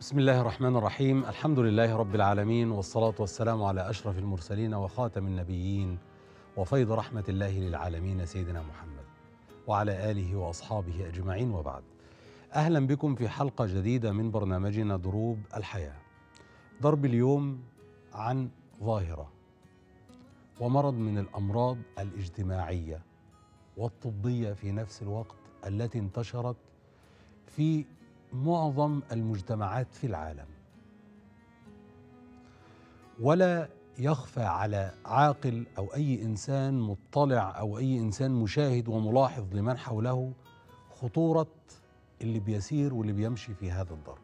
بسم الله الرحمن الرحيم الحمد لله رب العالمين والصلاة والسلام على أشرف المرسلين وخاتم النبيين وفيض رحمة الله للعالمين سيدنا محمد وعلى آله وأصحابه أجمعين وبعد أهلا بكم في حلقة جديدة من برنامجنا دروب الحياة ضرب اليوم عن ظاهرة ومرض من الأمراض الاجتماعية والطبية في نفس الوقت التي انتشرت في معظم المجتمعات في العالم ولا يخفى على عاقل او اي انسان مطلع او اي انسان مشاهد وملاحظ لمن حوله خطوره اللي بيسير واللي بيمشي في هذا الضرب.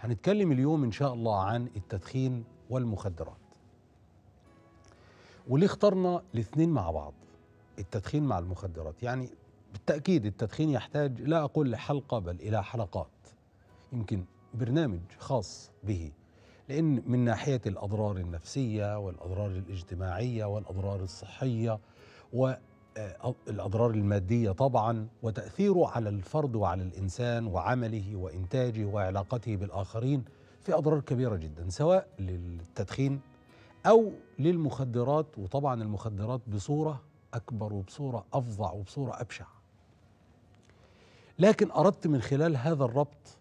هنتكلم اليوم ان شاء الله عن التدخين والمخدرات. وليه اخترنا الاثنين مع بعض؟ التدخين مع المخدرات، يعني بالتاكيد التدخين يحتاج لا اقول لحلقه بل الى حلقات. يمكن برنامج خاص به لأن من ناحية الأضرار النفسية والأضرار الاجتماعية والأضرار الصحية والأضرار آه، المادية طبعا وتأثيره على الفرد وعلى الإنسان وعمله وإنتاجه وعلاقته بالآخرين في أضرار كبيرة جدا سواء للتدخين أو للمخدرات وطبعا المخدرات بصورة أكبر وبصورة أفظع وبصورة أبشع لكن أردت من خلال هذا الربط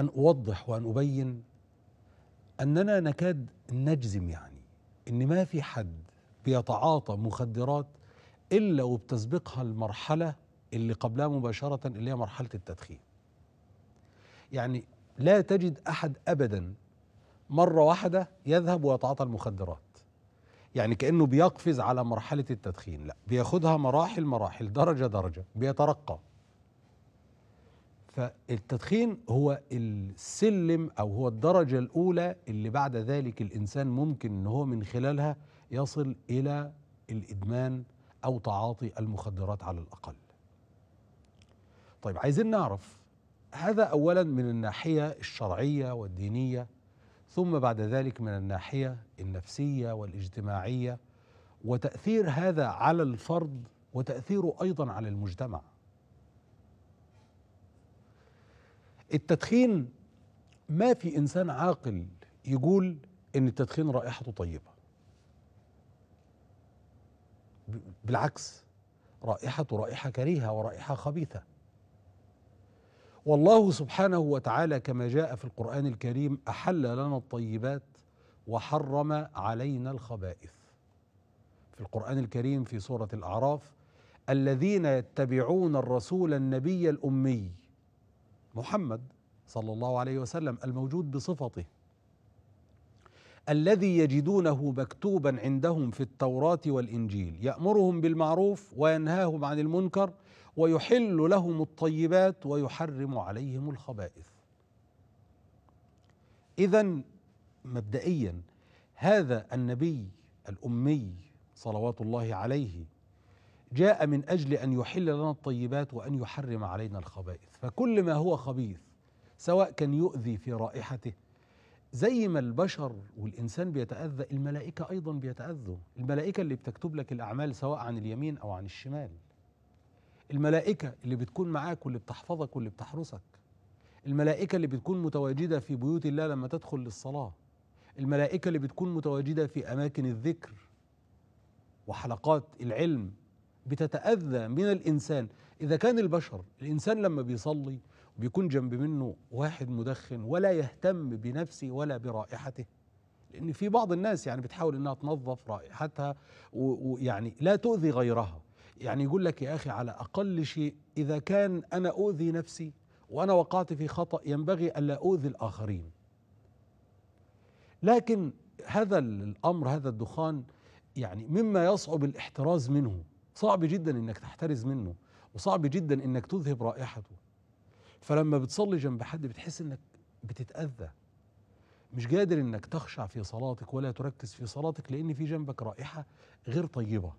أن أوضح وأن أبين أننا نكاد نجزم يعني إن ما في حد بيتعاطى مخدرات إلا وبتسبقها المرحلة اللي قبلها مباشرة اللي هي مرحلة التدخين يعني لا تجد أحد أبدا مرة واحدة يذهب ويتعاطى المخدرات يعني كأنه بيقفز على مرحلة التدخين لا بياخدها مراحل مراحل درجة درجة بيترقى فالتدخين هو السلم او هو الدرجه الاولى اللي بعد ذلك الانسان ممكن ان هو من خلالها يصل الى الادمان او تعاطي المخدرات على الاقل. طيب عايزين نعرف هذا اولا من الناحيه الشرعيه والدينيه ثم بعد ذلك من الناحيه النفسيه والاجتماعيه وتاثير هذا على الفرد وتاثيره ايضا على المجتمع. التدخين ما في انسان عاقل يقول ان التدخين رائحته طيبه بالعكس رائحته رائحه كريهه ورائحه خبيثه والله سبحانه وتعالى كما جاء في القران الكريم احل لنا الطيبات وحرم علينا الخبائث في القران الكريم في سوره الاعراف الذين يتبعون الرسول النبي الامي محمد صلى الله عليه وسلم الموجود بصفته الذي يجدونه مكتوبا عندهم في التوراه والانجيل يامرهم بالمعروف وينهاهم عن المنكر ويحل لهم الطيبات ويحرم عليهم الخبائث اذا مبدئيا هذا النبي الامي صلوات الله عليه جاء من اجل ان يحل لنا الطيبات وان يحرم علينا الخبائث فكل ما هو خبيث سواء كان يؤذي في رائحته زي ما البشر والإنسان بيتأذى الملائكة أيضا بيتأذوا الملائكة اللي بتكتب لك الأعمال سواء عن اليمين أو عن الشمال الملائكة اللي بتكون معاك واللي بتحفظك واللي بتحرسك الملائكة اللي بتكون متواجدة في بيوت الله لما تدخل للصلاة الملائكة اللي بتكون متواجدة في أماكن الذكر وحلقات العلم بتتأذى من الإنسان إذا كان البشر الإنسان لما بيصلي بيكون جنب منه واحد مدخن ولا يهتم بنفسه ولا برائحته لأن في بعض الناس يعني بتحاول إنها تنظف رائحتها ويعني لا تؤذي غيرها يعني يقول لك يا أخي على أقل شيء إذا كان أنا أؤذي نفسي وأنا وقعت في خطأ ينبغي ألا أؤذي الآخرين لكن هذا الأمر هذا الدخان يعني مما يصعب الاحتراز منه صعب جدا انك تحترز منه وصعب جدا انك تذهب رائحته فلما بتصلي جنب حد بتحس انك بتتاذى مش قادر انك تخشع في صلاتك ولا تركز في صلاتك لان في جنبك رائحه غير طيبه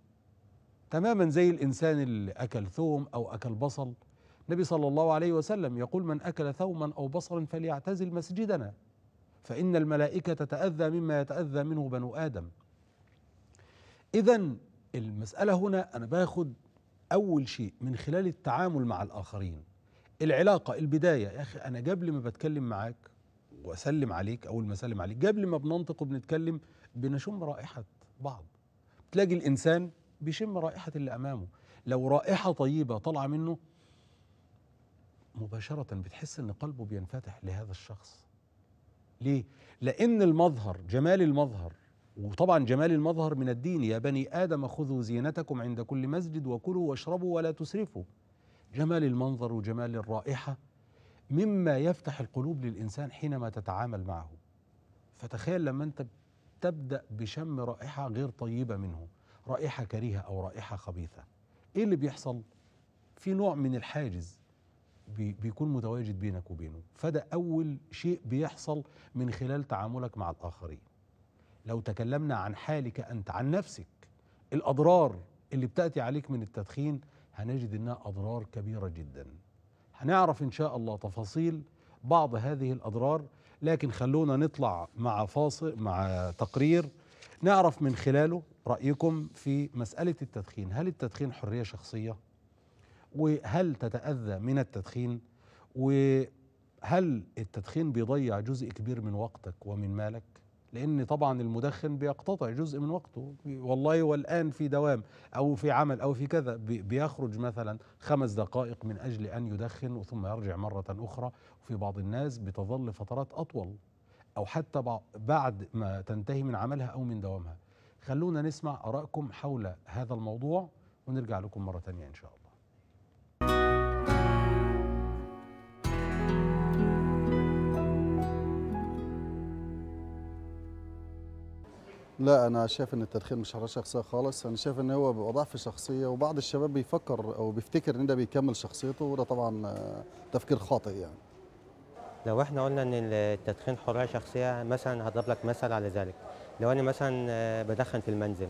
تماما زي الانسان اللي اكل ثوم او اكل بصل النبي صلى الله عليه وسلم يقول من اكل ثوما او بصلا فليعتزل مسجدنا فان الملائكه تتاذى مما يتاذى منه بنو ادم اذا المساله هنا انا باخد اول شيء من خلال التعامل مع الاخرين العلاقه البدايه يا اخي انا قبل ما بتكلم معاك واسلم عليك اول ما اسلم عليك قبل ما بننطق وبنتكلم بنشم رائحه بعض تلاقي الانسان بيشم رائحه اللي امامه لو رائحه طيبه طالعه منه مباشره بتحس ان قلبه بينفتح لهذا الشخص ليه لان المظهر جمال المظهر وطبعا جمال المظهر من الدين يا بني آدم خذوا زينتكم عند كل مسجد وكلوا واشربوا ولا تسرفوا جمال المنظر وجمال الرائحة مما يفتح القلوب للإنسان حينما تتعامل معه فتخيل لما أنت تبدأ بشم رائحة غير طيبة منه رائحة كريهة أو رائحة خبيثة إيه اللي بيحصل؟ في نوع من الحاجز بيكون متواجد بينك وبينه فده أول شيء بيحصل من خلال تعاملك مع الآخرين لو تكلمنا عن حالك أنت عن نفسك الأضرار اللي بتأتي عليك من التدخين هنجد أنها أضرار كبيرة جدا هنعرف إن شاء الله تفاصيل بعض هذه الأضرار لكن خلونا نطلع مع فاصل مع تقرير نعرف من خلاله رأيكم في مسألة التدخين هل التدخين حرية شخصية؟ وهل تتأذى من التدخين؟ وهل التدخين بيضيع جزء كبير من وقتك ومن مالك؟ لأن طبعا المدخن بيقتطع جزء من وقته والله والآن في دوام أو في عمل أو في كذا بيخرج مثلا خمس دقائق من أجل أن يدخن ثم يرجع مرة أخرى وفي بعض الناس بتظل فترات أطول أو حتى بعد ما تنتهي من عملها أو من دوامها خلونا نسمع أراءكم حول هذا الموضوع ونرجع لكم مرة ثانيه إن شاء الله لا انا شايف ان التدخين مش حريه شخصيه خالص انا شايف ان هو بيبقى ضعف شخصيه وبعض الشباب بيفكر او بيفتكر ان ده بيكمل شخصيته وده طبعا تفكير خاطئ يعني لو احنا قلنا ان التدخين حريه شخصيه مثلا هضرب لك مثل على ذلك لو انا مثلا بدخن في المنزل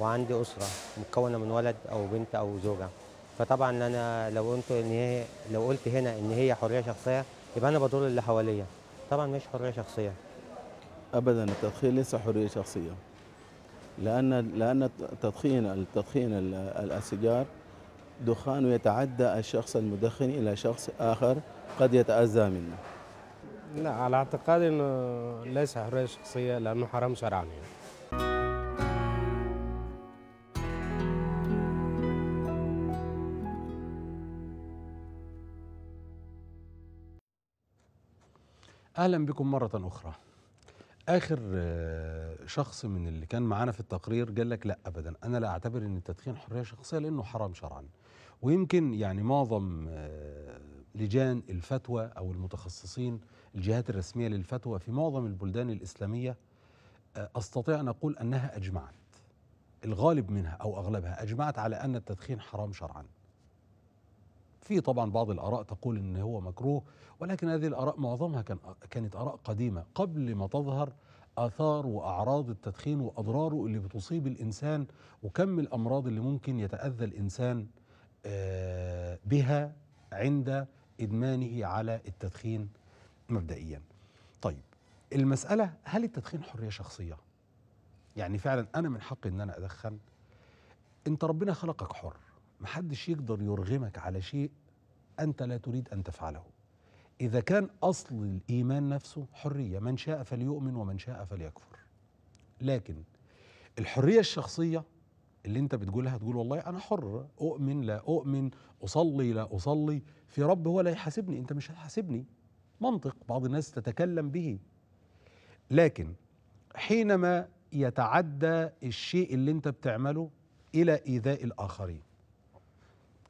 وعندي اسره مكونه من ولد او بنت او زوجه فطبعا انا لو قلت ان هي لو قلت هنا ان هي حريه شخصيه يبقى انا بضر اللي حواليا طبعا مش حريه شخصيه ابدا التدخين ليس حريه شخصيه لان لان التدخين التدخين السيجار دخان يتعدى الشخص المدخن الى شخص اخر قد يتاذى منه لا على اعتقادي انه ليس حريه شخصيه لانه حرام شرعا يعني. اهلا بكم مره اخرى اخر آه، شخص من اللي كان معانا في التقرير قال لك لا ابدا انا لا اعتبر ان التدخين حريه شخصيه لانه حرام شرعا ويمكن يعني معظم آه، لجان الفتوى او المتخصصين الجهات الرسميه للفتوى في معظم البلدان الاسلاميه آه، استطيع ان اقول انها اجمعت الغالب منها او اغلبها اجمعت على ان التدخين حرام شرعا في طبعا بعض الآراء تقول إن هو مكروه ولكن هذه الآراء معظمها كان كانت آراء قديمة قبل ما تظهر آثار وأعراض التدخين وأضراره اللي بتصيب الإنسان وكم الأمراض اللي ممكن يتأذى الإنسان آه، بها عند إدمانه على التدخين مبدئيا طيب المسألة هل التدخين حرية شخصية؟ يعني فعلا أنا من حقي إن أنا أدخن أنت ربنا خلقك حر محدش يقدر يرغمك على شيء أنت لا تريد أن تفعله إذا كان أصل الإيمان نفسه حرية من شاء فليؤمن ومن شاء فليكفر لكن الحرية الشخصية اللي أنت بتقولها تقول والله أنا حر أؤمن لا أؤمن أصلي لا أصلي في رب هو لا يحاسبني أنت مش هتحاسبني منطق بعض الناس تتكلم به لكن حينما يتعدى الشيء اللي أنت بتعمله إلى إيذاء الآخرين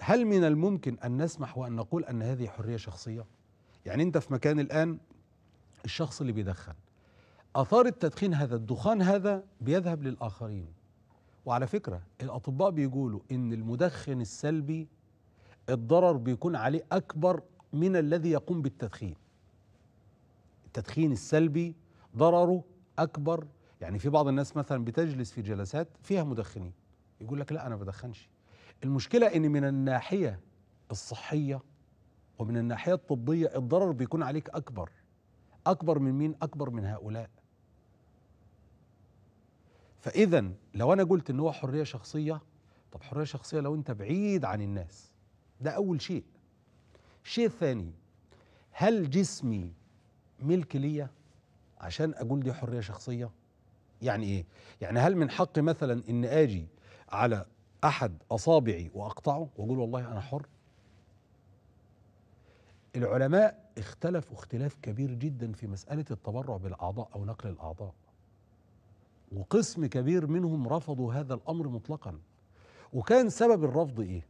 هل من الممكن أن نسمح وأن نقول أن هذه حرية شخصية؟ يعني أنت في مكان الآن الشخص اللي بيدخن اثار التدخين هذا الدخان هذا بيذهب للاخرين وعلى فكره الاطباء بيقولوا ان المدخن السلبي الضرر بيكون عليه اكبر من الذي يقوم بالتدخين التدخين السلبي ضرره اكبر يعني في بعض الناس مثلا بتجلس في جلسات فيها مدخنين يقول لك لا انا بدخنش المشكلة إن من الناحية الصحية ومن الناحية الطبية الضرر بيكون عليك أكبر أكبر من مين؟ أكبر من هؤلاء فإذا لو أنا قلت إن هو حرية شخصية طب حرية شخصية لو أنت بعيد عن الناس ده أول شيء الشيء الثاني هل جسمي ملك ليا عشان أقول دي حرية شخصية؟ يعني إيه؟ يعني هل من حقي مثلا إن آجي على احد اصابعي واقطعه واقول والله انا حر العلماء اختلفوا اختلاف كبير جدا في مساله التبرع بالاعضاء او نقل الاعضاء وقسم كبير منهم رفضوا هذا الامر مطلقا وكان سبب الرفض ايه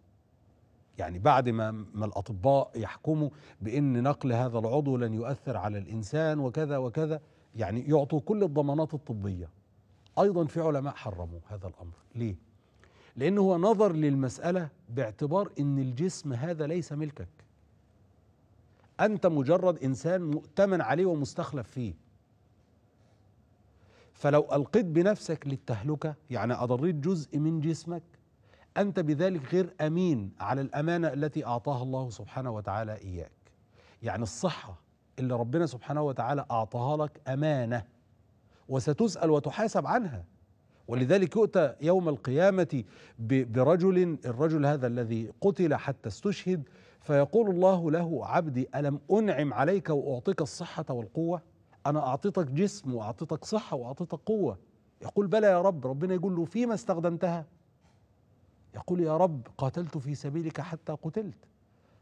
يعني بعد ما ما الاطباء يحكموا بان نقل هذا العضو لن يؤثر على الانسان وكذا وكذا يعني يعطوا كل الضمانات الطبيه ايضا في علماء حرموا هذا الامر ليه لأن هو نظر للمسألة باعتبار أن الجسم هذا ليس ملكك أنت مجرد إنسان مؤتمن عليه ومستخلف فيه فلو ألقيت بنفسك للتهلكة يعني أضريت جزء من جسمك أنت بذلك غير أمين على الأمانة التي أعطاها الله سبحانه وتعالى إياك يعني الصحة اللي ربنا سبحانه وتعالى أعطاها لك أمانة وستسأل وتحاسب عنها ولذلك يؤتى يوم القيامة برجل الرجل هذا الذي قتل حتى استشهد فيقول الله له عبدي ألم أنعم عليك وأعطيك الصحة والقوة أنا أعطيتك جسم وأعطيتك صحة وأعطيتك قوة يقول بلى يا رب ربنا يقول له فيما استخدمتها يقول يا رب قاتلت في سبيلك حتى قتلت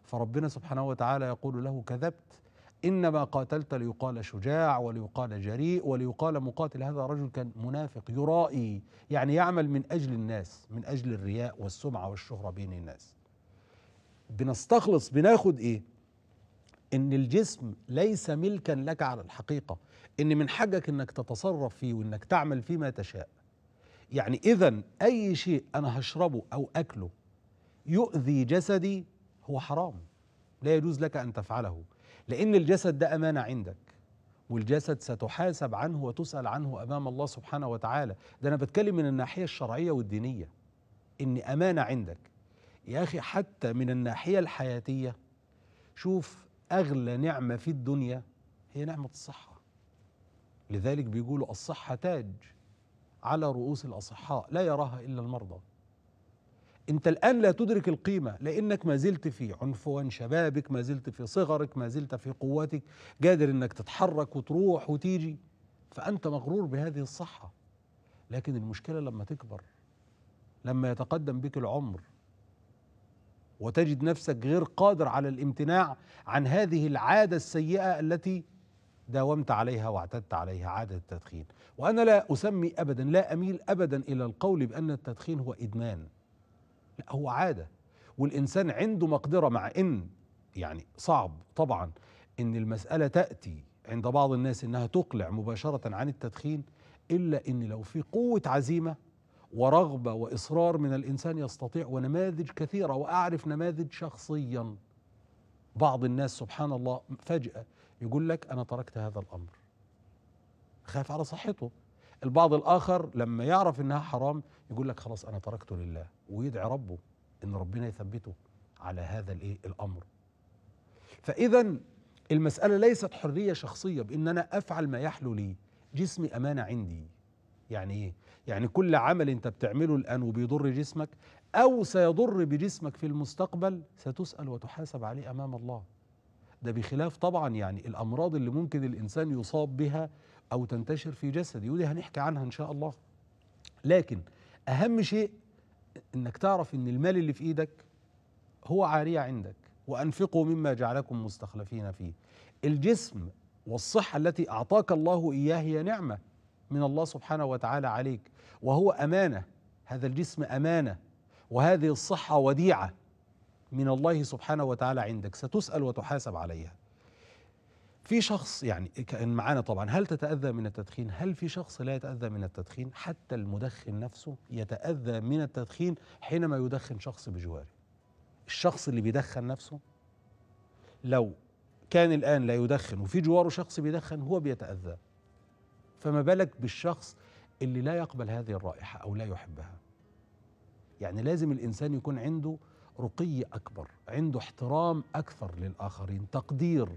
فربنا سبحانه وتعالى يقول له كذبت إنما قاتلت ليقال شجاع وليقال جريء وليقال مقاتل هذا رجل كان منافق يرائي يعني يعمل من أجل الناس من أجل الرياء والسمعة والشهرة بين الناس بنستخلص بناخد إيه إن الجسم ليس ملكا لك على الحقيقة إن من حقك إنك تتصرف فيه وإنك تعمل فيه ما تشاء يعني إذا أي شيء أنا هشربه أو أكله يؤذي جسدي هو حرام لا يجوز لك أن تفعله لأن الجسد ده أمانة عندك والجسد ستحاسب عنه وتسأل عنه أمام الله سبحانه وتعالى ده أنا بتكلم من الناحية الشرعية والدينية إن أمانة عندك يا أخي حتى من الناحية الحياتية شوف أغلى نعمة في الدنيا هي نعمة الصحة لذلك بيقولوا الصحة تاج على رؤوس الأصحاء لا يراها إلا المرضى انت الان لا تدرك القيمه لانك ما زلت في عنفوان شبابك ما زلت في صغرك ما زلت في قوتك قادر انك تتحرك وتروح وتيجي فانت مغرور بهذه الصحه لكن المشكله لما تكبر لما يتقدم بك العمر وتجد نفسك غير قادر على الامتناع عن هذه العاده السيئه التي داومت عليها واعتدت عليها عاده التدخين وانا لا اسمي ابدا لا اميل ابدا الى القول بان التدخين هو ادمان لا هو عادة والإنسان عنده مقدرة مع إن يعني صعب طبعا إن المسألة تأتي عند بعض الناس إنها تقلع مباشرة عن التدخين إلا إن لو في قوة عزيمة ورغبة وإصرار من الإنسان يستطيع ونماذج كثيرة وأعرف نماذج شخصيا بعض الناس سبحان الله فجأة يقول لك أنا تركت هذا الأمر خاف على صحته البعض الآخر لما يعرف إنها حرام يقول لك خلاص أنا تركته لله ويدعي ربه ان ربنا يثبته على هذا الايه الامر فاذا المساله ليست حريه شخصيه بان انا افعل ما يحلو لي جسمي امانه عندي يعني ايه يعني كل عمل انت بتعمله الان وبيضر جسمك او سيضر بجسمك في المستقبل ستسال وتحاسب عليه امام الله ده بخلاف طبعا يعني الامراض اللي ممكن الانسان يصاب بها او تنتشر في جسده ودي هنحكي عنها ان شاء الله لكن اهم شيء انك تعرف ان المال اللي في ايدك هو عاريه عندك وانفقوا مما جعلكم مستخلفين فيه الجسم والصحه التي اعطاك الله اياه هي نعمه من الله سبحانه وتعالى عليك وهو امانه هذا الجسم امانه وهذه الصحه وديعه من الله سبحانه وتعالى عندك ستسال وتحاسب عليها في شخص يعني كان معانا طبعا هل تتاذى من التدخين هل في شخص لا يتاذى من التدخين حتى المدخن نفسه يتاذى من التدخين حينما يدخن شخص بجواره الشخص اللي بيدخن نفسه لو كان الان لا يدخن وفي جواره شخص بيدخن هو بيتاذى فما بالك بالشخص اللي لا يقبل هذه الرائحه او لا يحبها يعني لازم الانسان يكون عنده رقي اكبر عنده احترام اكثر للاخرين تقدير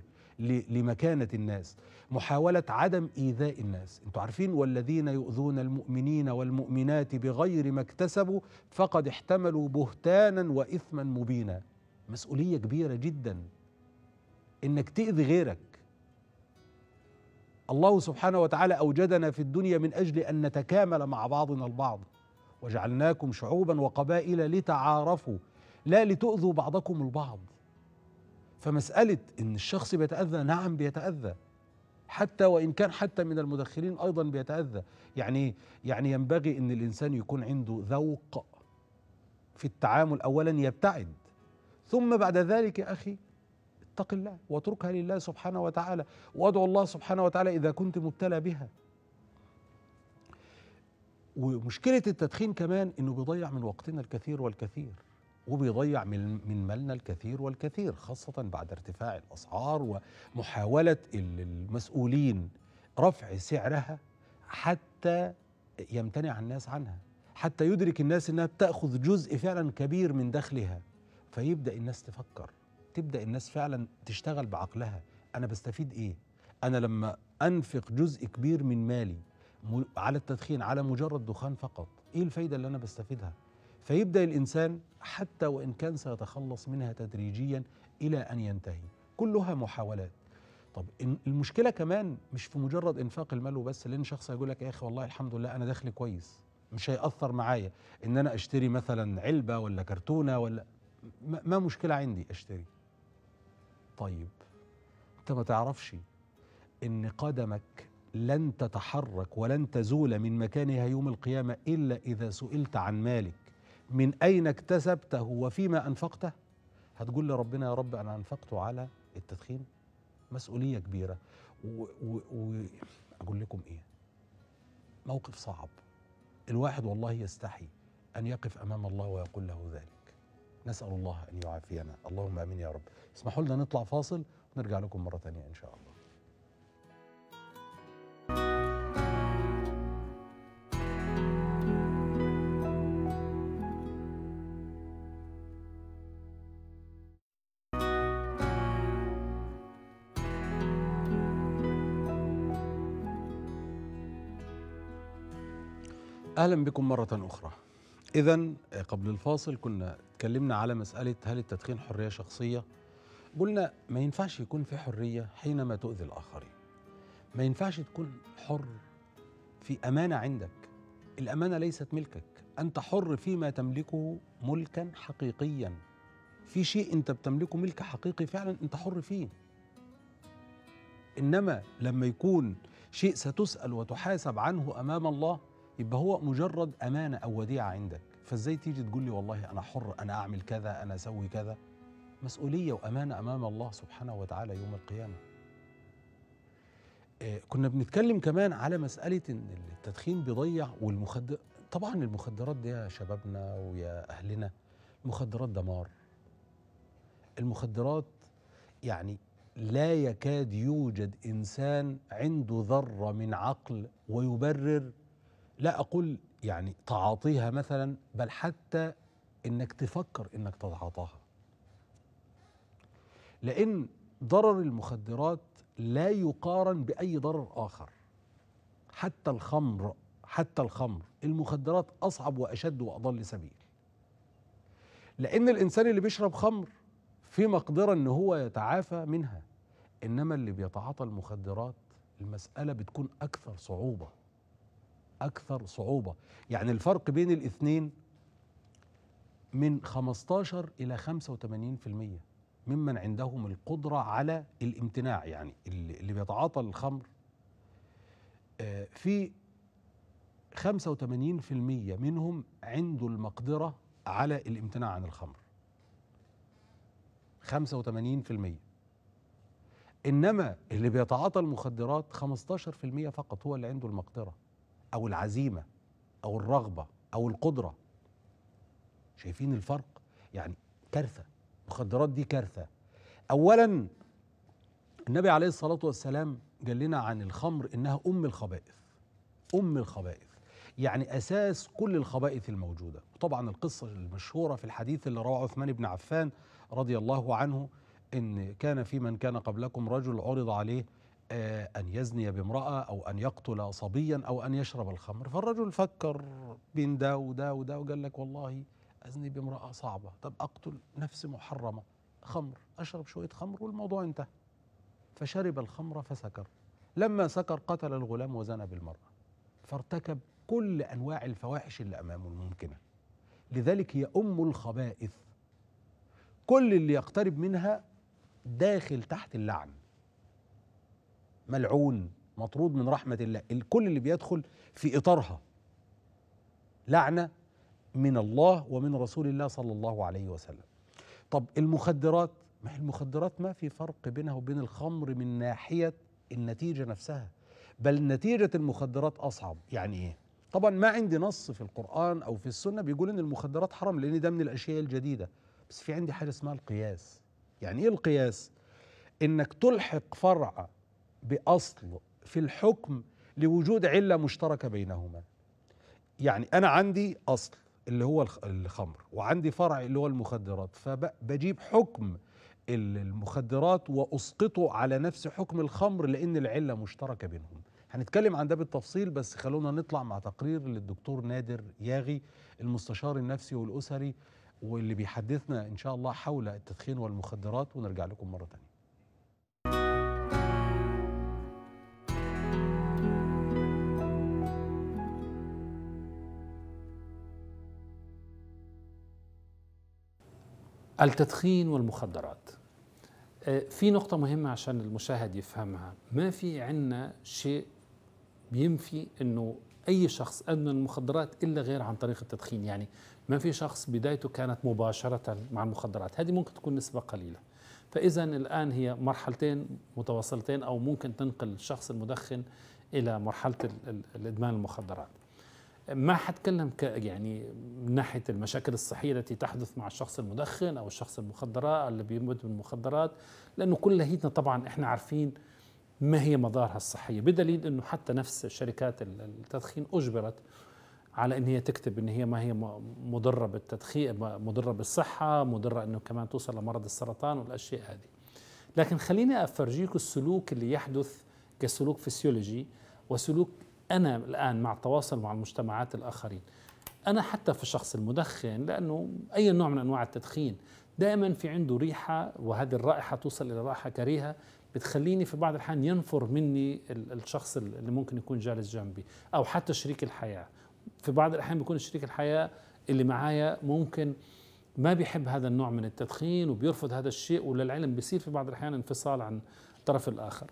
لمكانة الناس محاولة عدم إيذاء الناس أنتوا عارفين والذين يؤذون المؤمنين والمؤمنات بغير ما اكتسبوا فقد احتملوا بهتانا وإثما مبينا مسؤولية كبيرة جدا إنك تأذي غيرك الله سبحانه وتعالى أوجدنا في الدنيا من أجل أن نتكامل مع بعضنا البعض وجعلناكم شعوبا وقبائل لتعارفوا لا لتؤذوا بعضكم البعض فمسألة إن الشخص بيتأذى نعم بيتأذى حتى وإن كان حتى من المدخنين أيضا بيتأذى يعني يعني ينبغي إن الإنسان يكون عنده ذوق في التعامل أولا يبتعد ثم بعد ذلك يا أخي اتق الله واتركها لله سبحانه وتعالى وادعو الله سبحانه وتعالى إذا كنت مبتلى بها ومشكلة التدخين كمان إنه بيضيع من وقتنا الكثير والكثير وبيضيع من من مالنا الكثير والكثير خاصة بعد ارتفاع الأسعار ومحاولة المسؤولين رفع سعرها حتى يمتنع الناس عنها حتى يدرك الناس انها بتاخذ جزء فعلا كبير من دخلها فيبدا الناس تفكر تبدا الناس فعلا تشتغل بعقلها انا بستفيد ايه انا لما انفق جزء كبير من مالي على التدخين على مجرد دخان فقط ايه الفايده اللي انا بستفيدها فيبدأ الإنسان حتى وإن كان سيتخلص منها تدريجيا إلى أن ينتهي كلها محاولات طب المشكلة كمان مش في مجرد إنفاق المال وبس لأن شخص هيقول لك يا أخي والله الحمد لله أنا دخلي كويس مش هيأثر معايا إن أنا أشتري مثلا علبة ولا كرتونة ولا ما مشكلة عندي أشتري طيب أنت ما تعرفش إن قدمك لن تتحرك ولن تزول من مكانها يوم القيامة إلا إذا سئلت عن مالك من أين اكتسبته وفيما أنفقته هتقول لي ربنا يا رب أنا أنفقته على التدخين مسؤولية كبيرة وأقول لكم إيه موقف صعب الواحد والله يستحي أن يقف أمام الله ويقول له ذلك نسأل الله أن يعافينا اللهم آمين يا رب اسمحوا لنا نطلع فاصل ونرجع لكم مرة ثانية إن شاء الله اهلا بكم مره اخرى اذا آه، قبل الفاصل كنا اتكلمنا على مساله هل التدخين حريه شخصيه قلنا ما ينفعش يكون في حريه حينما تؤذي الاخرين ما ينفعش تكون حر في امانه عندك الامانه ليست ملكك انت حر فيما تملكه ملكا حقيقيا في شيء انت بتملكه ملك حقيقي فعلا انت حر فيه انما لما يكون شيء ستسال وتحاسب عنه امام الله يبقى هو مجرد امانه او وديعه عندك فازاي تيجي تقول لي والله انا حر انا اعمل كذا انا اسوي كذا مسؤوليه وامانه امام الله سبحانه وتعالى يوم القيامه إيه كنا بنتكلم كمان على مساله ان التدخين بيضيع والمخدر طبعا المخدرات دي يا شبابنا ويا اهلنا المخدرات دمار المخدرات يعني لا يكاد يوجد انسان عنده ذره من عقل ويبرر لا اقول يعني تعاطيها مثلا بل حتى انك تفكر انك تتعاطاها لان ضرر المخدرات لا يقارن باي ضرر اخر حتى الخمر حتى الخمر المخدرات اصعب واشد واضل سبيل لان الانسان اللي بيشرب خمر في مقدره ان هو يتعافى منها انما اللي بيتعاطى المخدرات المساله بتكون اكثر صعوبه أكثر صعوبة يعني الفرق بين الاثنين من 15 إلى 85% ممن عندهم القدرة على الامتناع يعني اللي بيتعاطى الخمر آه، في 85% منهم عنده المقدرة على الامتناع عن الخمر 85% إنما اللي بيتعاطى المخدرات 15% فقط هو اللي عنده المقدرة او العزيمه او الرغبه او القدره شايفين الفرق يعني كارثه المخدرات دي كارثه اولا النبي عليه الصلاه والسلام قال لنا عن الخمر انها ام الخبائث ام الخبائث يعني اساس كل الخبائث الموجوده وطبعا القصه المشهوره في الحديث اللي رواه عثمان بن عفان رضي الله عنه ان كان في من كان قبلكم رجل عرض عليه آه، أن يزني بامرأة أو أن يقتل صبيا أو أن يشرب الخمر فالرجل فكر بين ده وده وده وقال لك والله أزني بامرأة صعبة طب أقتل نفس محرمة خمر أشرب شوية خمر والموضوع انتهى فشرب الخمر فسكر لما سكر قتل الغلام وزنى بالمرأة فارتكب كل أنواع الفواحش اللي أمامه الممكنة لذلك هي أم الخبائث كل اللي يقترب منها داخل تحت اللعن ملعون مطرود من رحمة الله الكل اللي بيدخل في إطارها لعنة من الله ومن رسول الله صلى الله عليه وسلم طب المخدرات ما هي المخدرات ما في فرق بينها وبين الخمر من ناحية النتيجة نفسها بل نتيجة المخدرات أصعب يعني إيه طبعا ما عندي نص في القرآن أو في السنة بيقول إن المخدرات حرام لأن ده من الأشياء الجديدة بس في عندي حاجة اسمها القياس يعني إيه القياس إنك تلحق فرع باصل في الحكم لوجود عله مشتركه بينهما يعني انا عندي اصل اللي هو الخمر وعندي فرع اللي هو المخدرات فبجيب حكم المخدرات واسقطه على نفس حكم الخمر لان العله مشتركه بينهم هنتكلم عن ده بالتفصيل بس خلونا نطلع مع تقرير للدكتور نادر ياغي المستشار النفسي والاسري واللي بيحدثنا ان شاء الله حول التدخين والمخدرات ونرجع لكم مره ثانيه التدخين والمخدرات آه، في نقطة مهمة عشان المشاهد يفهمها ما في عنا شيء بينفي انه اي شخص ادمن المخدرات الا غير عن طريق التدخين يعني ما في شخص بدايته كانت مباشرة مع المخدرات هذه ممكن تكون نسبة قليلة فاذا الان هي مرحلتين متواصلتين او ممكن تنقل الشخص المدخن الى مرحلة الادمان المخدرات ما حتكلم ك يعني من ناحيه المشاكل الصحيه التي تحدث مع الشخص المدخن او الشخص المخدرات اللي بيمد من المخدرات لانه كليتنا طبعا احنا عارفين ما هي مظاهرها الصحيه بدليل انه حتى نفس شركات التدخين اجبرت على ان هي تكتب ان هي ما هي مضره بالتدخين مضره بالصحه مضره انه كمان توصل لمرض السرطان والاشياء هذه لكن خليني افرجيكم السلوك اللي يحدث كسلوك فسيولوجي وسلوك أنا الآن مع التواصل مع المجتمعات الآخرين أنا حتى في الشخص المدخن لأنه أي نوع من أنواع التدخين دائما في عنده ريحة وهذه الرائحة توصل إلى رائحة كريهة بتخليني في بعض الأحيان ينفر مني الشخص اللي ممكن يكون جالس جنبي أو حتى شريك الحياة في بعض الأحيان بيكون شريك الحياة اللي معايا ممكن ما بيحب هذا النوع من التدخين وبيرفض هذا الشيء وللعلم بيصير في بعض الأحيان انفصال عن الطرف الآخر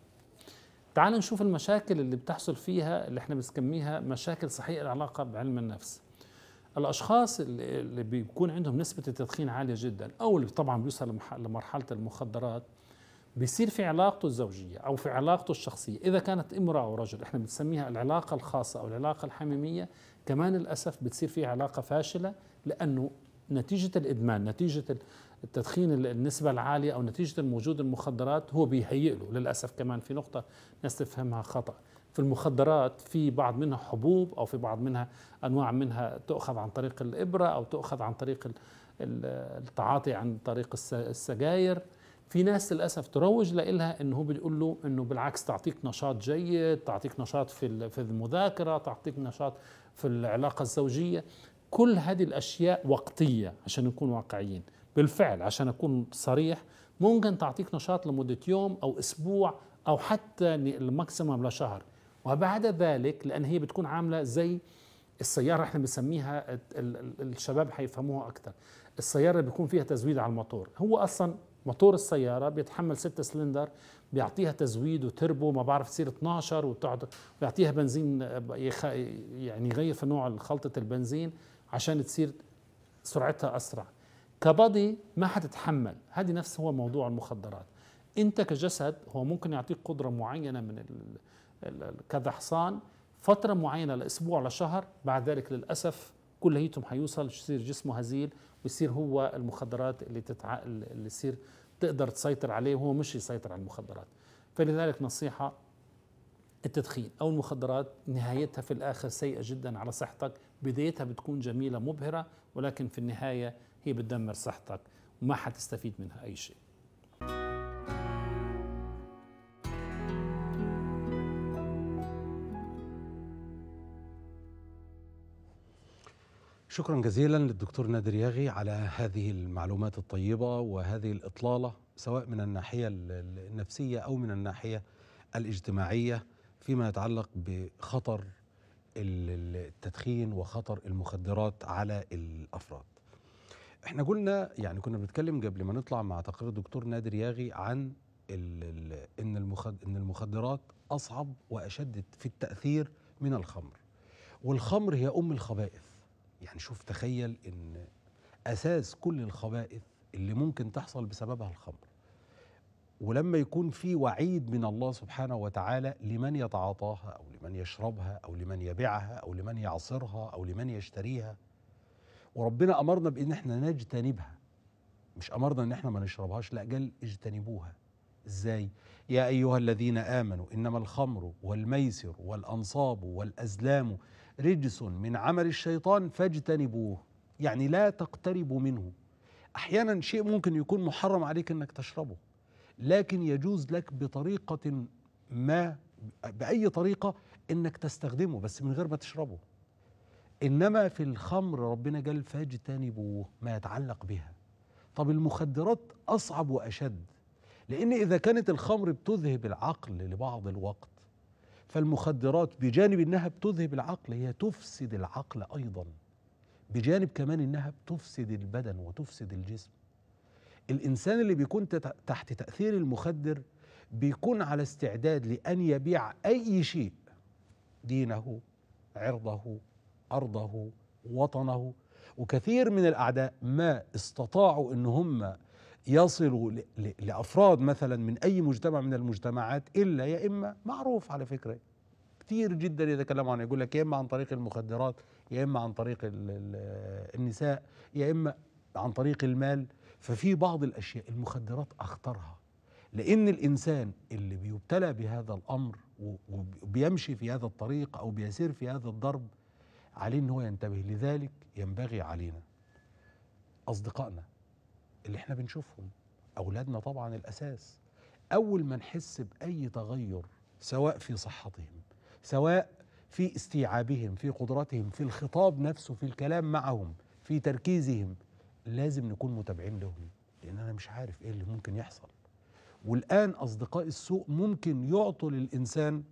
تعال نشوف المشاكل اللي بتحصل فيها اللي احنا بنسميها مشاكل صحيح العلاقه بعلم النفس الاشخاص اللي بيكون عندهم نسبه التدخين عاليه جدا او اللي طبعا بيوصل لمرحله المخدرات بيصير في علاقته الزوجيه او في علاقته الشخصيه اذا كانت امراه او رجل احنا بنسميها العلاقه الخاصه او العلاقه الحميميه كمان للاسف بتصير في علاقه فاشله لانه نتيجه الادمان نتيجه التدخين النسبة العالية أو نتيجة وجود المخدرات هو بيهيئ له للأسف كمان في نقطة الناس تفهمها خطأ في المخدرات في بعض منها حبوب أو في بعض منها أنواع منها تؤخذ عن طريق الإبرة أو تؤخذ عن طريق التعاطي عن طريق السجاير في ناس للاسف تروج لها انه هو بيقول له انه بالعكس تعطيك نشاط جيد، تعطيك نشاط في في المذاكره، تعطيك نشاط في العلاقه الزوجيه، كل هذه الاشياء وقتيه عشان نكون واقعيين، بالفعل عشان أكون صريح ممكن تعطيك نشاط لمدة يوم أو أسبوع أو حتى الماكسيمم لشهر وبعد ذلك لأن هي بتكون عاملة زي السيارة احنا بنسميها الشباب حيفهموها أكثر السيارة بيكون فيها تزويد على الموتور هو أصلا موتور السيارة بيتحمل 6 سلندر بيعطيها تزويد وتربو ما بعرف تصير 12 وتقعد بيعطيها بنزين يعني يغير في نوع خلطة البنزين عشان تصير سرعتها أسرع كبدي ما حتتحمل هذه نفس هو موضوع المخدرات انت كجسد هو ممكن يعطيك قدره معينه من كذا حصان فتره معينه لاسبوع لشهر بعد ذلك للاسف كليتهم حيوصل يصير جسمه هزيل ويصير هو المخدرات اللي تتع... اللي يصير تقدر تسيطر عليه وهو مش يسيطر على المخدرات فلذلك نصيحه التدخين او المخدرات نهايتها في الاخر سيئه جدا على صحتك بدايتها بتكون جميله مبهره ولكن في النهايه هي بتدمر صحتك وما حتستفيد منها أي شيء شكرا جزيلا للدكتور نادر ياغي على هذه المعلومات الطيبة وهذه الإطلالة سواء من الناحية النفسية أو من الناحية الاجتماعية فيما يتعلق بخطر التدخين وخطر المخدرات على الأفراد احنا قلنا يعني كنا بنتكلم قبل ما نطلع مع تقرير الدكتور نادر ياغي عن ال ال ان المخد ان المخدرات اصعب واشد في التاثير من الخمر والخمر هي ام الخبائث يعني شوف تخيل ان اساس كل الخبائث اللي ممكن تحصل بسببها الخمر ولما يكون في وعيد من الله سبحانه وتعالى لمن يتعاطاها او لمن يشربها او لمن يبيعها او لمن يعصرها او لمن يشتريها وربنا امرنا بان احنا نجتنبها مش امرنا ان احنا ما نشربهاش لا قال اجتنبوها ازاي يا ايها الذين امنوا انما الخمر والميسر والانصاب والازلام رجس من عمل الشيطان فاجتنبوه يعني لا تقتربوا منه احيانا شيء ممكن يكون محرم عليك انك تشربه لكن يجوز لك بطريقه ما باي طريقه انك تستخدمه بس من غير ما تشربه إنما في الخمر ربنا قال فاجتنبوه ما يتعلق بها طب المخدرات أصعب وأشد لأن إذا كانت الخمر بتذهب العقل لبعض الوقت فالمخدرات بجانب إنها بتذهب العقل هي تفسد العقل أيضا بجانب كمان إنها بتفسد البدن وتفسد الجسم الإنسان اللي بيكون تحت تأثير المخدر بيكون على استعداد لأن يبيع أي شيء دينه عرضه أرضه وطنه وكثير من الأعداء ما استطاعوا أن هم يصلوا لأفراد مثلا من أي مجتمع من المجتمعات إلا يا إما معروف على فكرة كثير جدا يتكلموا عنه يقول لك يا إما عن طريق المخدرات يا إما عن طريق النساء يا إما عن طريق المال ففي بعض الأشياء المخدرات أخطرها لأن الإنسان اللي بيبتلى بهذا الأمر وبيمشي في هذا الطريق أو بيسير في هذا الضرب عليه ان هو ينتبه لذلك ينبغي علينا اصدقائنا اللي احنا بنشوفهم اولادنا طبعا الاساس اول ما نحس باي تغير سواء في صحتهم سواء في استيعابهم في قدرتهم في الخطاب نفسه في الكلام معهم في تركيزهم لازم نكون متابعين لهم لان انا مش عارف ايه اللي ممكن يحصل والان اصدقاء السوء ممكن يعطوا للانسان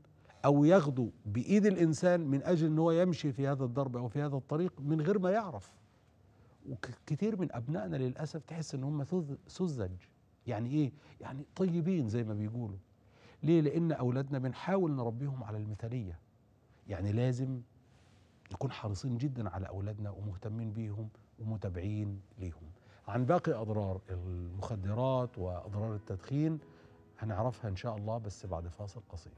أو يغدو بإيد الإنسان من أجل أن هو يمشي في هذا الضرب أو في هذا الطريق من غير ما يعرف وكتير من أبنائنا للأسف تحس أن هم سذج يعني إيه؟ يعني طيبين زي ما بيقولوا ليه؟ لأن أولادنا بنحاول نربيهم على المثالية يعني لازم نكون حريصين جدا على أولادنا ومهتمين بيهم ومتابعين ليهم عن باقي أضرار المخدرات وأضرار التدخين هنعرفها إن شاء الله بس بعد فاصل قصير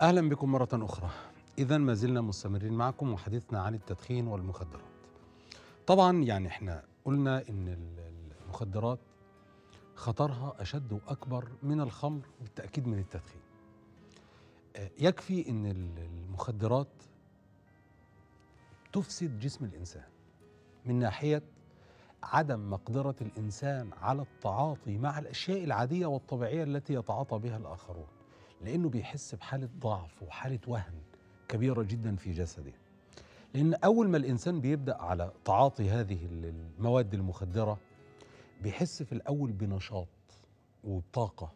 أهلا بكم مرة أخرى إذا ما زلنا مستمرين معكم وحديثنا عن التدخين والمخدرات طبعا يعني احنا قلنا إن المخدرات خطرها أشد وأكبر من الخمر بالتأكيد من التدخين آه، يكفي إن المخدرات تفسد جسم الإنسان من ناحية عدم مقدرة الإنسان على التعاطي مع الأشياء العادية والطبيعية التي يتعاطى بها الآخرون لأنه بيحس بحالة ضعف وحالة وهن كبيرة جدا في جسده لأن أول ما الإنسان بيبدأ على تعاطي هذه المواد المخدرة بيحس في الأول بنشاط وبطاقة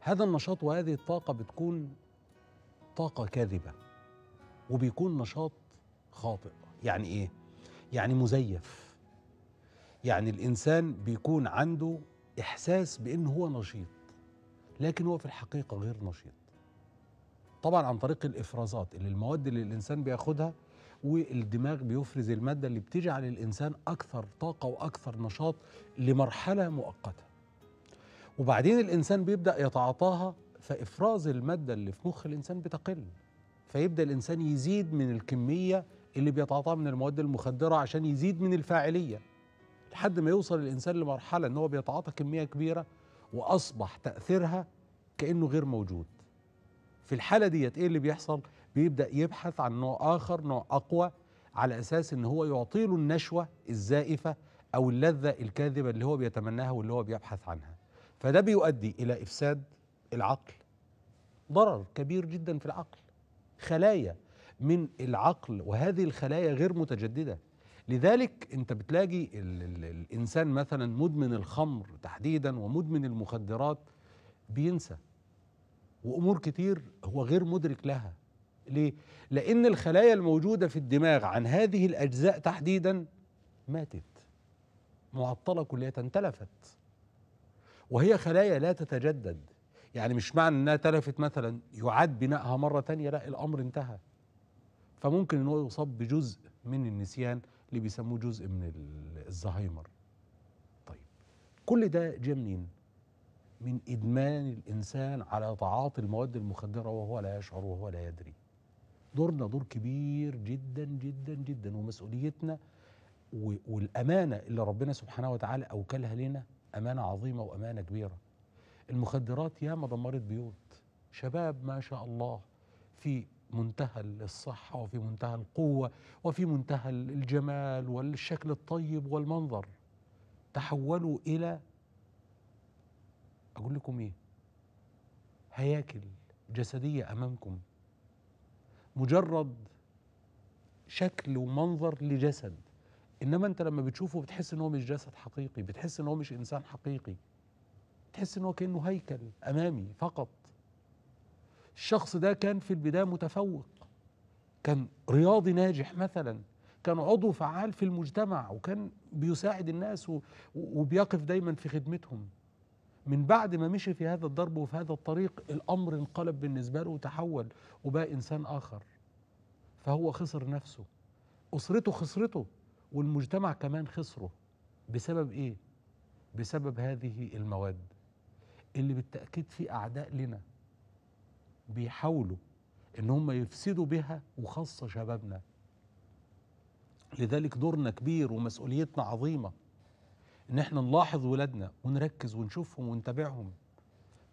هذا النشاط وهذه الطاقة بتكون طاقة كاذبة وبيكون نشاط خاطئ يعني إيه؟ يعني مزيف يعني الإنسان بيكون عنده إحساس بأنه هو نشيط لكن هو في الحقيقة غير نشيط طبعا عن طريق الافرازات اللي المواد اللي الانسان بياخدها والدماغ بيفرز الماده اللي بتجعل الانسان اكثر طاقه واكثر نشاط لمرحله مؤقته. وبعدين الانسان بيبدا يتعاطاها فافراز الماده اللي في مخ الانسان بتقل. فيبدا الانسان يزيد من الكميه اللي بيتعاطاها من المواد المخدره عشان يزيد من الفاعليه. لحد ما يوصل الانسان لمرحله ان هو بيتعاطى كميه كبيره واصبح تاثيرها كانه غير موجود. في الحالة ديت ايه اللي بيحصل بيبدأ يبحث عن نوع آخر نوع أقوى على أساس ان هو يعطيله النشوة الزائفة أو اللذة الكاذبة اللي هو بيتمناها واللي هو بيبحث عنها فده بيؤدي إلى إفساد العقل ضرر كبير جدا في العقل خلايا من العقل وهذه الخلايا غير متجددة لذلك انت بتلاقي الـ الـ الانسان مثلا مدمن الخمر تحديدا ومدمن المخدرات بينسى وامور كتير هو غير مدرك لها ليه لان الخلايا الموجوده في الدماغ عن هذه الاجزاء تحديدا ماتت معطله كليه تلفت وهي خلايا لا تتجدد يعني مش معنى انها تلفت مثلا يعاد بنائها مره تانية لا الامر انتهى فممكن ان هو يصاب بجزء من النسيان اللي بيسموه جزء من الزهايمر طيب كل ده جه منين من إدمان الإنسان على تعاطي المواد المخدرة وهو لا يشعر وهو لا يدري دورنا دور كبير جدا جدا جدا ومسؤوليتنا والأمانة اللي ربنا سبحانه وتعالى أوكلها لنا أمانة عظيمة وأمانة كبيرة المخدرات ياما دمرت بيوت شباب ما شاء الله في منتهى الصحة وفي منتهى القوة وفي منتهى الجمال والشكل الطيب والمنظر تحولوا إلى أقول لكم إيه هياكل جسدية أمامكم مجرد شكل ومنظر لجسد إنما أنت لما بتشوفه بتحس إن هو مش جسد حقيقي بتحس إن هو مش إنسان حقيقي تحس إن هو كأنه هيكل أمامي فقط الشخص ده كان في البداية متفوق كان رياضي ناجح مثلا كان عضو فعال في المجتمع وكان بيساعد الناس وبيقف دايما في خدمتهم من بعد ما مشي في هذا الضرب وفي هذا الطريق الامر انقلب بالنسبه له وتحول وبقى انسان اخر فهو خسر نفسه اسرته خسرته والمجتمع كمان خسره بسبب ايه بسبب هذه المواد اللي بالتاكيد في اعداء لنا بيحاولوا ان هم يفسدوا بها وخاصه شبابنا لذلك دورنا كبير ومسؤوليتنا عظيمه ان احنا نلاحظ ولادنا ونركز ونشوفهم ونتابعهم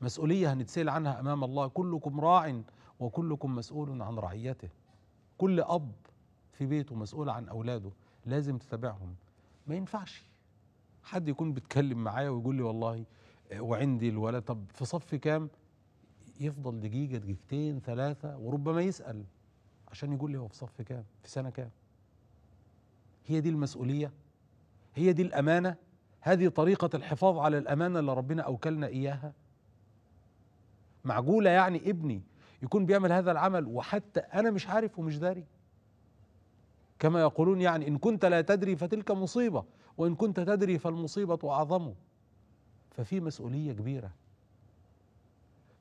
مسؤوليه هنتسال عنها امام الله كلكم راع وكلكم مسؤول عن رعيته كل اب في بيته مسؤول عن اولاده لازم تتابعهم ما ينفعش حد يكون بيتكلم معايا ويقول لي والله آه، وعندي الولد طب في صف كام يفضل دقيقة دقيقتين ثلاثة وربما يسأل عشان يقول لي هو في صف كام في سنة كام هي دي المسؤولية هي دي الأمانة هذه طريقة الحفاظ على الأمانة اللي ربنا أوكلنا إياها معجولة يعني ابني يكون بيعمل هذا العمل وحتى أنا مش عارف ومش داري كما يقولون يعني إن كنت لا تدري فتلك مصيبة وإن كنت تدري فالمصيبة أعظم ففي مسؤولية كبيرة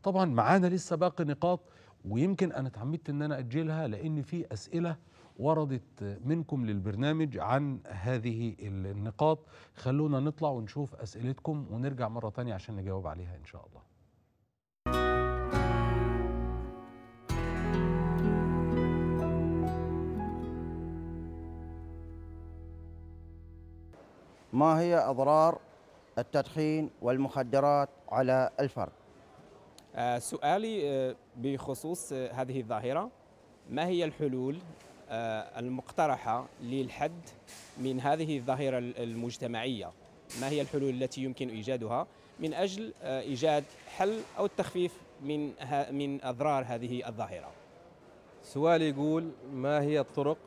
طبعا معانا لسه باقي نقاط ويمكن أنا اتعمدت إن أنا أجلها لأن في أسئلة وردت منكم للبرنامج عن هذه النقاط خلونا نطلع ونشوف أسئلتكم ونرجع مرة تانية عشان نجاوب عليها إن شاء الله ما هي أضرار التدخين والمخدرات على الفرد؟ آه، سؤالي آه، بخصوص آه، هذه الظاهرة ما هي الحلول آه، المقترحة للحد من هذه الظاهرة المجتمعية ما هي الحلول التي يمكن إيجادها من أجل آه، إيجاد حل أو التخفيف من, من أضرار هذه الظاهرة سؤال يقول ما هي الطرق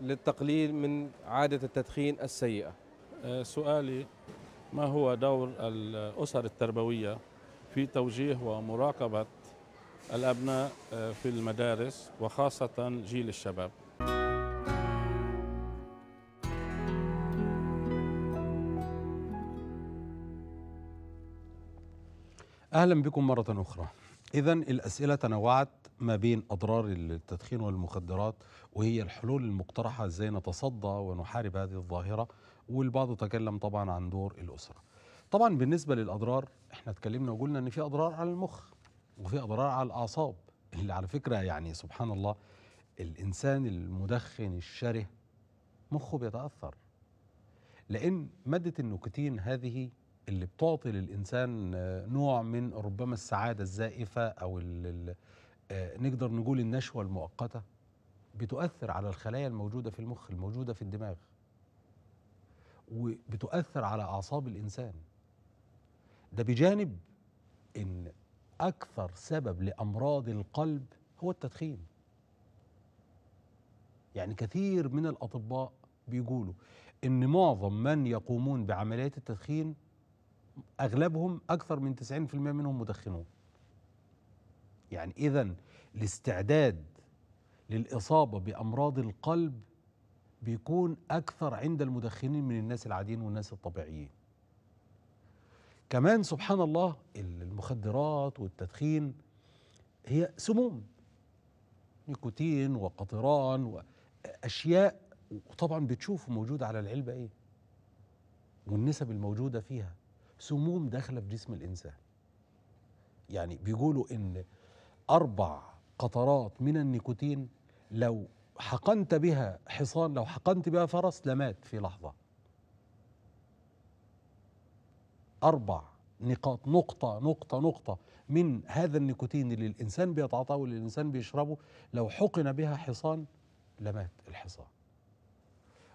للتقليل من عادة التدخين السيئة آه، سؤالي ما هو دور الأسر التربوية في توجيه ومراقبة الأبناء آه، في المدارس وخاصة جيل الشباب أهلا بكم مرة أخرى إذا الأسئلة تنوعت ما بين أضرار التدخين والمخدرات وهي الحلول المقترحة إزاي نتصدى ونحارب هذه الظاهرة والبعض تكلم طبعا عن دور الأسرة طبعا بالنسبة للأضرار احنا اتكلمنا وقلنا إن في أضرار على المخ وفي اضرار على الاعصاب اللي على فكره يعني سبحان الله الانسان المدخن الشره مخه بيتاثر لان ماده النيكوتين هذه اللي بتعطي للانسان نوع من ربما السعاده الزائفه او آه، نقدر نقول النشوه المؤقته بتؤثر على الخلايا الموجوده في المخ الموجوده في الدماغ وبتؤثر على اعصاب الانسان ده بجانب ان أكثر سبب لأمراض القلب هو التدخين يعني كثير من الأطباء بيقولوا إن معظم من يقومون بعمليات التدخين أغلبهم أكثر من 90% منهم مدخنون يعني إذا الاستعداد للإصابة بأمراض القلب بيكون أكثر عند المدخنين من الناس العاديين والناس الطبيعيين كمان سبحان الله المخدرات والتدخين هي سموم نيكوتين وقطران واشياء وطبعا بتشوف موجوده على العلبه ايه والنسب الموجوده فيها سموم داخله في جسم الانسان يعني بيقولوا ان اربع قطرات من النيكوتين لو حقنت بها حصان لو حقنت بها فرس لمات في لحظه أربع نقاط نقطة نقطة نقطة من هذا النيكوتين اللي الإنسان بيتعاطاه واللي الإنسان بيشربه لو حقن بها حصان لمات الحصان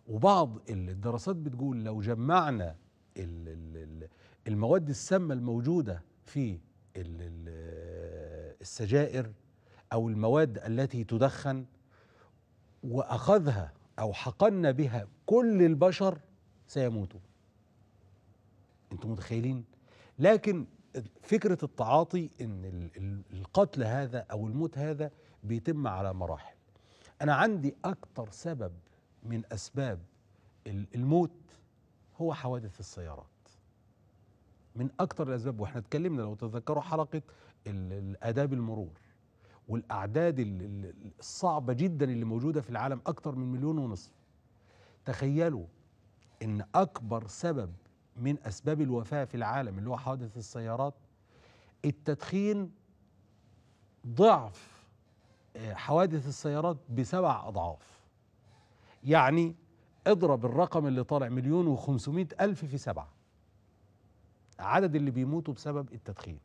وبعض الدراسات بتقول لو جمعنا المواد السامة الموجودة في السجائر أو المواد التي تدخن وأخذها أو حقن بها كل البشر سيموتون انتم متخيلين لكن فكره التعاطي ان القتل هذا او الموت هذا بيتم على مراحل انا عندي اكتر سبب من اسباب الموت هو حوادث السيارات من اكتر الاسباب واحنا اتكلمنا لو تتذكروا حلقه الاداب المرور والاعداد الصعبه جدا اللي موجوده في العالم اكتر من مليون ونصف تخيلوا ان اكبر سبب من أسباب الوفاة في العالم اللي هو حادث السيارات التدخين ضعف آه، حوادث السيارات بسبع أضعاف يعني اضرب الرقم اللي طالع مليون وخمسمائة ألف في سبعة عدد اللي بيموتوا بسبب التدخين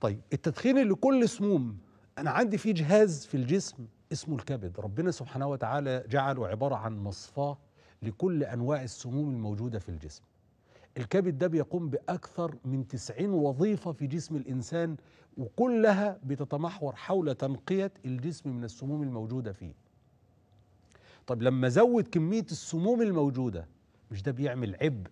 طيب التدخين اللي كل سموم أنا عندي فيه جهاز في الجسم اسمه الكبد ربنا سبحانه وتعالى جعله عبارة عن مصفاه لكل أنواع السموم الموجودة في الجسم الكبد ده بيقوم بأكثر من 90 وظيفة في جسم الإنسان وكلها بتتمحور حول تنقية الجسم من السموم الموجودة فيه طب لما زود كمية السموم الموجودة مش ده بيعمل عبء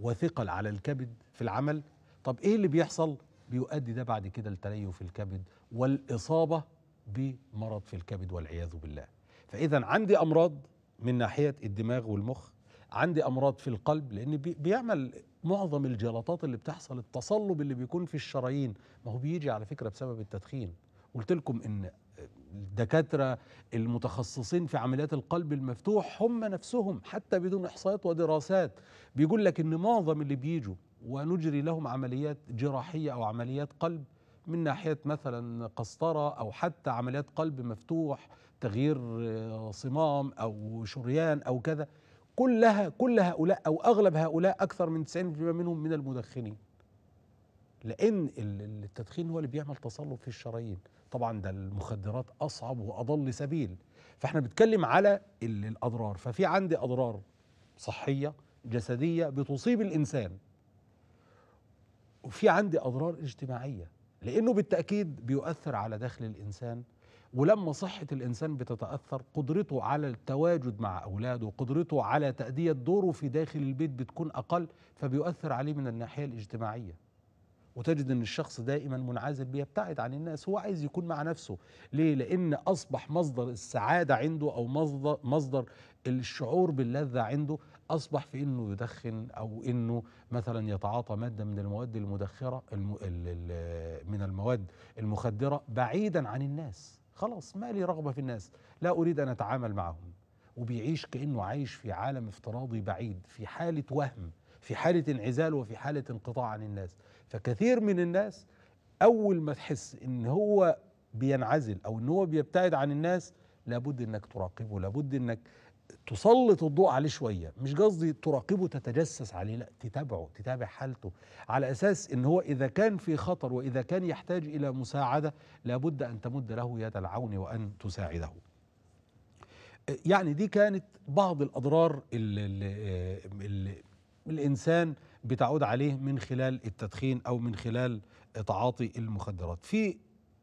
وثقل على الكبد في العمل طب ايه اللي بيحصل بيؤدي ده بعد كده لتليف الكبد والاصابه بمرض في الكبد والعياذ بالله فاذا عندي امراض من ناحيه الدماغ والمخ عندي امراض في القلب لان بيعمل معظم الجلطات اللي بتحصل التصلب اللي بيكون في الشرايين ما هو بيجي على فكره بسبب التدخين قلت لكم ان الدكاتره المتخصصين في عمليات القلب المفتوح هم نفسهم حتى بدون احصائيات ودراسات بيقول لك ان معظم اللي بيجوا ونجري لهم عمليات جراحيه او عمليات قلب من ناحيه مثلا قسطره او حتى عمليات قلب مفتوح تغيير آه، صمام او شريان او كذا كلها كل هؤلاء او اغلب هؤلاء اكثر من 90% منهم من المدخنين لان التدخين هو اللي بيعمل تصلب في الشرايين طبعا ده المخدرات اصعب واضل سبيل فاحنا بنتكلم على الاضرار ففي عندي اضرار صحيه جسديه بتصيب الانسان وفي عندي اضرار اجتماعيه لانه بالتاكيد بيؤثر على دخل الانسان ولما صحة الإنسان بتتأثر قدرته على التواجد مع أولاده وقدرته على تأدية دوره في داخل البيت بتكون أقل فبيؤثر عليه من الناحية الاجتماعية وتجد أن الشخص دائما منعزل بيبتعد عن الناس هو عايز يكون مع نفسه ليه؟ لأن أصبح مصدر السعادة عنده أو مصدر, مصدر الشعور باللذة عنده أصبح في أنه يدخن أو أنه مثلا يتعاطى مادة من المواد المدخرة الم... من المواد المخدرة بعيدا عن الناس خلاص ما لي رغبة في الناس لا أريد أن أتعامل معهم وبيعيش كأنه عايش في عالم افتراضي بعيد في حالة وهم في حالة انعزال وفي حالة انقطاع عن الناس فكثير من الناس أول ما تحس إن هو بينعزل أو إن هو بيبتعد عن الناس لابد إنك تراقبه لابد إنك تسلط الضوء عليه شويه مش قصدي تراقبه تتجسس عليه لا تتابعه تتابع حالته على اساس ان هو اذا كان في خطر واذا كان يحتاج الى مساعده لابد ان تمد له يد العون وان تساعده يعني دي كانت بعض الاضرار اللي, اللي الانسان بتعود عليه من خلال التدخين او من خلال تعاطي المخدرات في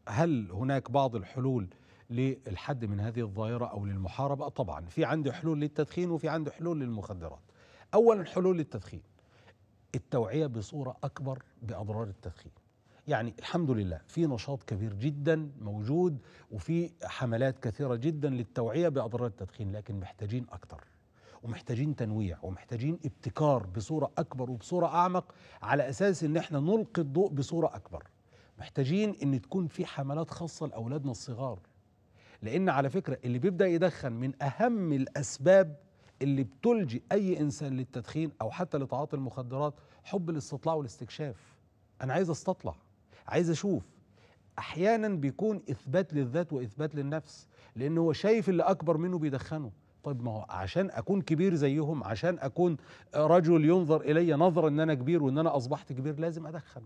هل هناك بعض الحلول للحد من هذه الظاهرة أو للمحاربة طبعا في عنده حلول للتدخين وفي عنده حلول للمخدرات أولا حلول للتدخين التوعية بصورة أكبر بأضرار التدخين يعني الحمد لله في نشاط كبير جدا موجود وفي حملات كثيرة جدا للتوعية بأضرار التدخين لكن محتاجين أكتر ومحتاجين تنويع ومحتاجين ابتكار بصورة أكبر وبصورة أعمق على أساس إن احنا نلقي الضوء بصورة أكبر محتاجين إن تكون في حملات خاصة لأولادنا الصغار لان على فكره اللي بيبدا يدخن من اهم الاسباب اللي بتلجي اي انسان للتدخين او حتى لتعاطي المخدرات حب الاستطلاع والاستكشاف انا عايز استطلع عايز اشوف احيانا بيكون اثبات للذات واثبات للنفس لان هو شايف اللي اكبر منه بيدخنه طيب ما هو عشان اكون كبير زيهم عشان اكون رجل ينظر الي نظرا ان انا كبير وان انا اصبحت كبير لازم ادخن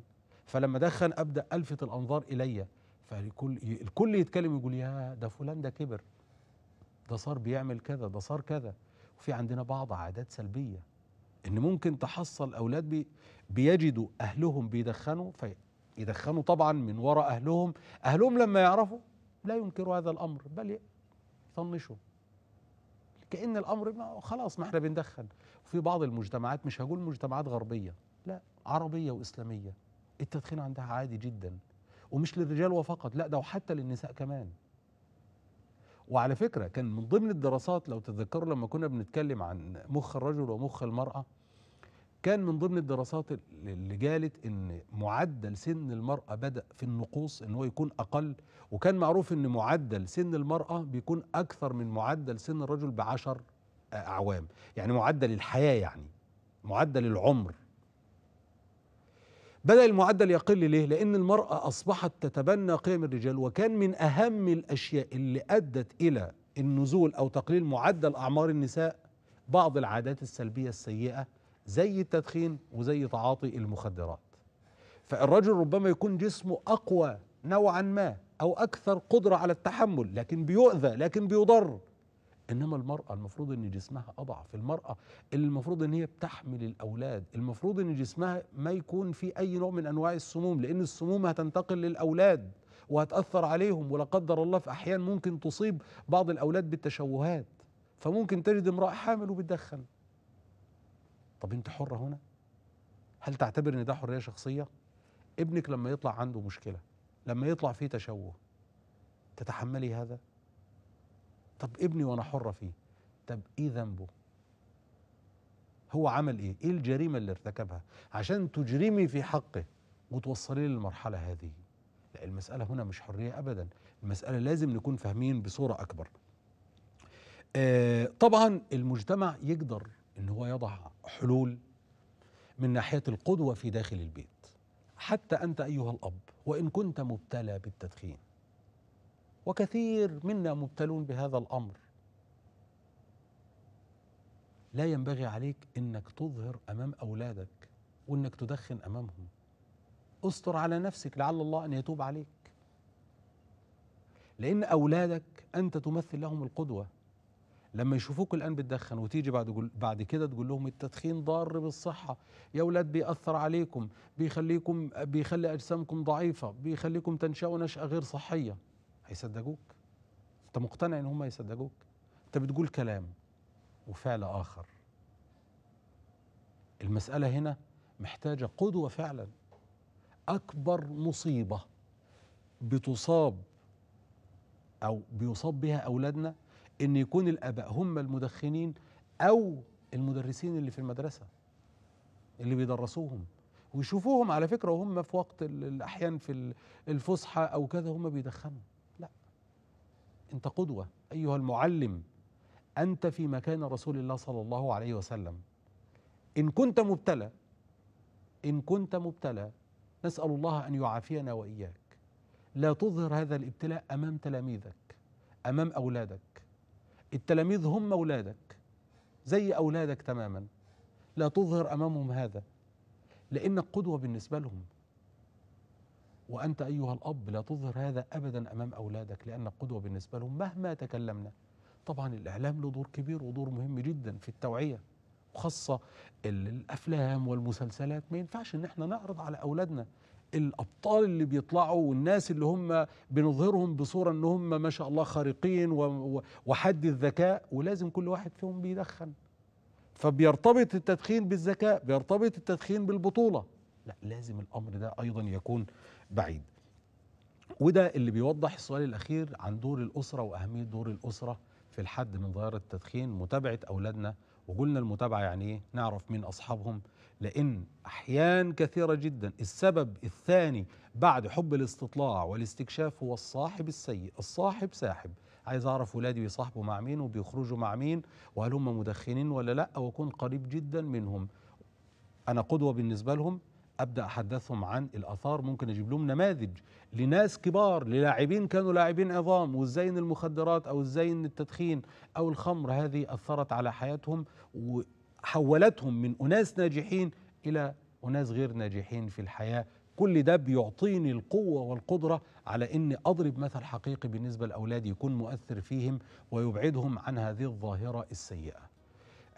فلما ادخن ابدا الفت الانظار الي فالكل الكل يتكلم يقول يا ده فلان ده كبر ده صار بيعمل كذا ده صار كذا وفي عندنا بعض عادات سلبيه ان ممكن تحصل اولاد بي بيجدوا اهلهم بيدخنوا فيدخنوا طبعا من وراء اهلهم اهلهم لما يعرفوا لا ينكروا هذا الامر بل يطنشوا كان الامر ما خلاص ما احنا بندخن وفي بعض المجتمعات مش هقول مجتمعات غربيه لا عربيه واسلاميه التدخين عندها عادي جدا ومش للرجال وفقط لا ده وحتى للنساء كمان وعلى فكرة كان من ضمن الدراسات لو تتذكروا لما كنا بنتكلم عن مخ الرجل ومخ المرأة كان من ضمن الدراسات اللي جالت ان معدل سن المرأة بدأ في النقوص ان هو يكون اقل وكان معروف ان معدل سن المرأة بيكون اكثر من معدل سن الرجل بعشر اعوام يعني معدل الحياة يعني معدل العمر بدأ المعدل يقل ليه؟ لأن المرأة أصبحت تتبنى قيم الرجال وكان من أهم الأشياء اللي أدت إلى النزول أو تقليل معدل أعمار النساء بعض العادات السلبية السيئة زي التدخين وزي تعاطي المخدرات فالرجل ربما يكون جسمه أقوى نوعا ما أو أكثر قدرة على التحمل لكن بيؤذى لكن بيضر انما المراه المفروض ان جسمها اضعف المراه المفروض ان هي بتحمل الاولاد المفروض ان جسمها ما يكون في اي نوع من انواع السموم لان السموم هتنتقل للاولاد وهتاثر عليهم ولا قدر الله في احيان ممكن تصيب بعض الاولاد بالتشوهات فممكن تجد امراه حامل وبتدخن طب انت حره هنا هل تعتبر ان ده حريه شخصيه ابنك لما يطلع عنده مشكله لما يطلع فيه تشوه تتحملي هذا طب ابني وانا حرة فيه طب ايه ذنبه هو عمل ايه ايه الجريمة اللي ارتكبها عشان تجرمي في حقه وتوصلي للمرحلة هذه لا المسألة هنا مش حرية ابدا المسألة لازم نكون فاهمين بصورة اكبر آه طبعا المجتمع يقدر ان هو يضع حلول من ناحية القدوة في داخل البيت حتى أنت أيها الأب وإن كنت مبتلى بالتدخين وكثير منا مبتلون بهذا الامر لا ينبغي عليك انك تظهر امام اولادك وانك تدخن امامهم استر على نفسك لعل الله ان يتوب عليك لان اولادك انت تمثل لهم القدوه لما يشوفوك الان بتدخن وتيجي بعد بعد كده تقول لهم التدخين ضار بالصحه يا اولاد بيأثر عليكم بيخليكم بيخلي اجسامكم ضعيفه بيخليكم تنشأوا نشأه غير صحيه هيصدقوك انت مقتنع ان هم هيصدقوك انت بتقول كلام وفعل اخر المساله هنا محتاجه قدوه فعلا اكبر مصيبه بتصاب او بيصاب بها اولادنا ان يكون الاباء هم المدخنين او المدرسين اللي في المدرسه اللي بيدرسوهم ويشوفوهم على فكره وهم في وقت الاحيان في الفسحه او كذا هم بيدخنوا أنت قدوة أيها المعلم أنت في مكان رسول الله صلى الله عليه وسلم إن كنت مبتلى إن كنت مبتلى نسأل الله أن يعافينا وإياك لا تظهر هذا الابتلاء أمام تلاميذك أمام أولادك التلاميذ هم أولادك زي أولادك تماما لا تظهر أمامهم هذا لأنك قدوة بالنسبة لهم وأنت أيها الأب لا تظهر هذا أبدا أمام أولادك لأن قدوة بالنسبة لهم مهما تكلمنا طبعا الإعلام له دور كبير ودور مهم جدا في التوعية وخاصة الأفلام والمسلسلات ما ينفعش إن احنا نعرض على أولادنا الابطال اللي بيطلعوا والناس اللي هم بنظهرهم بصوره ان هم ما شاء الله خارقين وحد الذكاء ولازم كل واحد فيهم بيدخن فبيرتبط التدخين بالذكاء بيرتبط التدخين بالبطوله لا لازم الامر ده ايضا يكون بعيد وده اللي بيوضح السؤال الأخير عن دور الأسرة وأهمية دور الأسرة في الحد من ظاهرة التدخين متابعة أولادنا وقلنا المتابعة يعني إيه نعرف مين أصحابهم لأن أحيان كثيرة جدا السبب الثاني بعد حب الاستطلاع والاستكشاف هو الصاحب السيء الصاحب ساحب عايز أعرف ولادي بيصاحبوا مع مين وبيخرجوا مع مين وهل هم مدخنين ولا لأ وأكون قريب جدا منهم أنا قدوة بالنسبة لهم ابدا احدثهم عن الاثار ممكن اجيب لهم نماذج لناس كبار للاعبين كانوا لاعبين عظام وازاي ان المخدرات او ازاي ان التدخين او الخمر هذه اثرت على حياتهم وحولتهم من اناس ناجحين الى اناس غير ناجحين في الحياه كل ده بيعطيني القوة والقدرة على أني أضرب مثل حقيقي بالنسبة لأولادي يكون مؤثر فيهم ويبعدهم عن هذه الظاهرة السيئة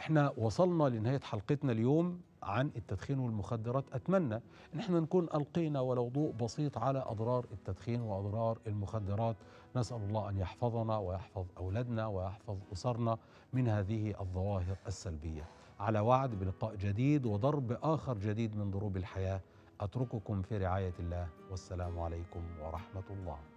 احنا وصلنا لنهاية حلقتنا اليوم عن التدخين والمخدرات أتمنى أن احنا نكون ألقينا ولو ضوء بسيط على أضرار التدخين وأضرار المخدرات نسأل الله أن يحفظنا ويحفظ أولادنا ويحفظ أسرنا من هذه الظواهر السلبية على وعد بلقاء جديد وضرب آخر جديد من ضروب الحياة أترككم في رعاية الله والسلام عليكم ورحمة الله